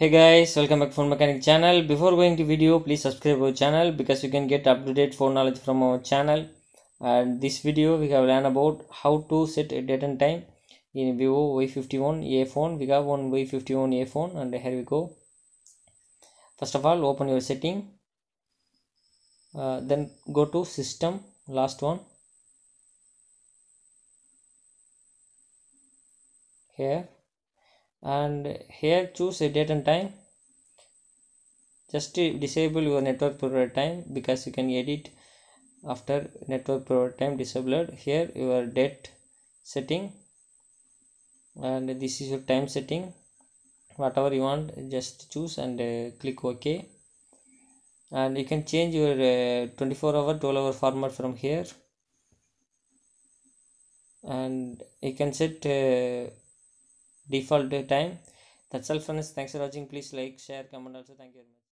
hey guys welcome back for mechanic channel before going to video please subscribe our channel because you can get up to date for knowledge from our channel and this video we have learned about how to set a date and time in vivo y51a phone we have one y51a phone and here we go first of all open your setting uh, then go to system last one here and here choose a date and time just disable your network provider time because you can edit after network provider time disabled here your date setting and this is your time setting whatever you want just choose and uh, click ok and you can change your uh, 24 hour 12 hour format from here and you can set uh, default time that's all this. thanks for watching please like share comment also thank you very much